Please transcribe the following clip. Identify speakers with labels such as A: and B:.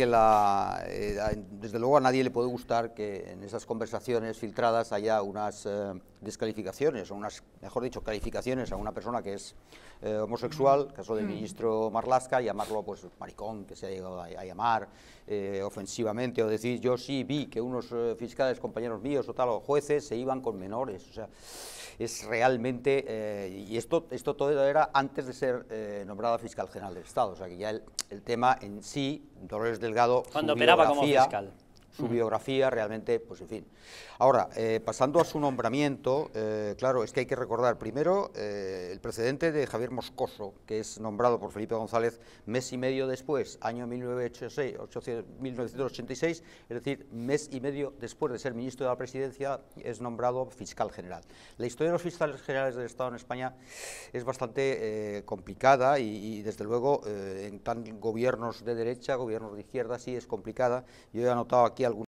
A: Eh, desde luego a nadie le puede gustar que en esas conversaciones filtradas haya unas eh, descalificaciones, o unas, mejor dicho, calificaciones a una persona que es eh, homosexual, caso del ministro Marlaska, llamarlo pues maricón, que se ha llegado a, llamar eh, ofensivamente, o decir yo sí vi que unos eh, fiscales, compañeros míos o tal, o jueces se iban con menores, o sea, es realmente, y esto, esto todo era antes de ser nombrada fiscal general del Estado, o sea que ya el, el tema en sí, Dolores Delgado... Cuando operaba como fiscal su biografía realmente, pues en fin. Ahora, eh, pasando a su nombramiento, eh, claro, es que hay que recordar primero eh, el precedente de Javier Moscoso, que es nombrado por Felipe González mes y medio después, año 1986, es decir, mes y medio después de ser ministro de la Presidencia, es nombrado fiscal general. La historia de los fiscales generales del Estado en España es bastante complicada y, y, desde luego, en tan gobiernos de derecha, gobiernos de izquierda, sí es complicada. Yo he anotado aquí